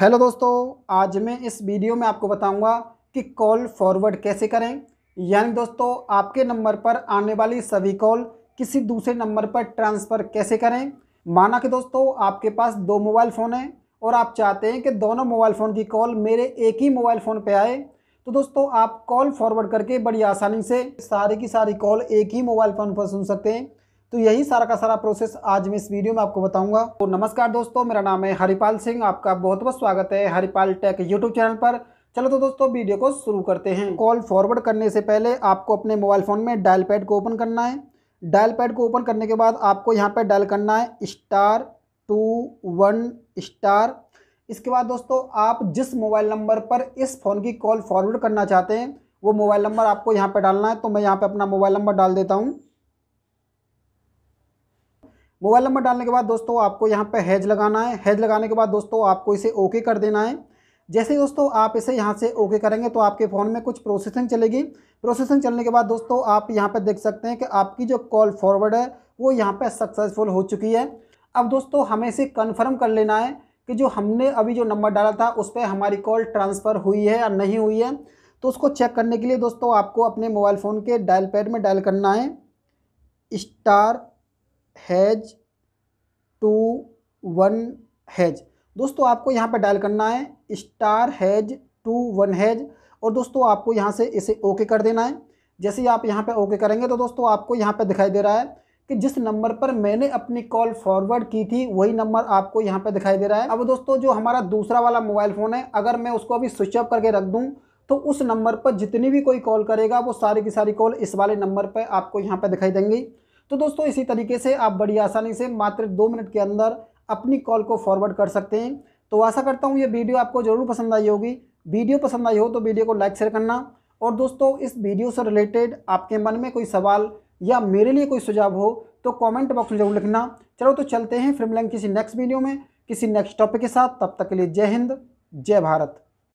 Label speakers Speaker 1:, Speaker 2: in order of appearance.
Speaker 1: hello दोस्तों आज मैं इस वीडियो में आपको बताऊंगा कि कॉल फॉरवर्ड कैसे करें यानी दोस्तों आपके नंबर पर आने वाली सभी कॉल किसी दूसरे नंबर पर ट्रांसफ़र कैसे करें माना कि दोस्तों आपके पास दो मोबाइल फ़ोन हैं और आप चाहते हैं कि दोनों मोबाइल फ़ोन की कॉल मेरे एक ही मोबाइल फ़ोन पर आए तो दोस्तों आप कॉल फॉरवर्ड करके बड़ी आसानी से सारी की सारी कॉल एक ही मोबाइल फ़ोन पर सुन सकते हैं तो यही सारा का सारा प्रोसेस आज मैं इस वीडियो में आपको बताऊंगा तो नमस्कार दोस्तों मेरा नाम है हरिपाल सिंह आपका बहुत बहुत स्वागत है हरिपाल टेक यूट्यूब चैनल पर चलो तो दोस्तों वीडियो को शुरू करते हैं कॉल फॉरवर्ड करने से पहले आपको अपने मोबाइल फ़ोन में डायल पैड को ओपन करना है डायल पैड को ओपन करने के बाद आपको यहाँ पर डायल करना है स्टार टू वन स्टार इसके बाद दोस्तों आप जिस मोबाइल नंबर पर इस फ़ोन की कॉल फॉरवर्ड करना चाहते हैं वो मोबाइल नंबर आपको यहाँ पर डालना है तो मैं यहाँ पर अपना मोबाइल नंबर डाल देता हूँ मोबाइल नंबर डालने के बाद दोस्तों आपको यहाँ पर हैज लगाना है हैज लगाने के बाद दोस्तों आपको इसे ओके कर देना है जैसे दोस्तों आप इसे यहाँ से ओके करेंगे तो आपके फ़ोन में कुछ प्रोसेसिंग चलेगी प्रोसेसिंग चलने के बाद दोस्तों आप यहाँ पर देख सकते हैं कि आपकी जो कॉल फॉरवर्ड है वो यहाँ पर सक्सेसफुल हो चुकी है अब दोस्तों हमें इसे कन्फर्म कर लेना है कि जो हमने अभी जो नंबर डाला था उस पर हमारी कॉल ट्रांसफ़र हुई है या नहीं हुई है तो उसको चेक करने के लिए दोस्तों आपको अपने मोबाइल फ़ोन के डायल पैड में डायल करना है star hash two one hash दोस्तों आपको यहाँ पर डायल करना है star hash two one hash और दोस्तों आपको यहाँ से इसे ओके कर देना है जैसे ही आप यहाँ पर ओके करेंगे तो दोस्तों आपको यहाँ पर दिखाई दे रहा है कि जिस नंबर पर मैंने अपनी कॉल फॉरवर्ड की थी वही नंबर आपको यहाँ पर दिखाई दे रहा है अब दोस्तों जो हमारा दूसरा वाला मोबाइल फ़ोन है अगर मैं उसको अभी स्विच ऑफ करके रख दूँ तो उस नंबर पर जितनी भी कोई कॉल करेगा वो सारी की सारी कॉल इस वाले नंबर पर आपको यहाँ पर दिखाई देंगी तो दोस्तों इसी तरीके से आप बड़ी आसानी से मात्र दो मिनट के अंदर अपनी कॉल को फॉरवर्ड कर सकते हैं तो आशा करता हूँ ये वीडियो आपको ज़रूर पसंद आई होगी वीडियो पसंद आई हो तो वीडियो को लाइक शेयर करना और दोस्तों इस वीडियो से रिलेटेड आपके मन में कोई सवाल या मेरे लिए कोई सुझाव हो तो कमेंट बॉक्स में जरूर लिखना चलो तो चलते हैं फिर मिलेंगे किसी नेक्स्ट वीडियो में किसी नेक्स्ट टॉपिक के साथ तब तक के लिए जय हिंद जय भारत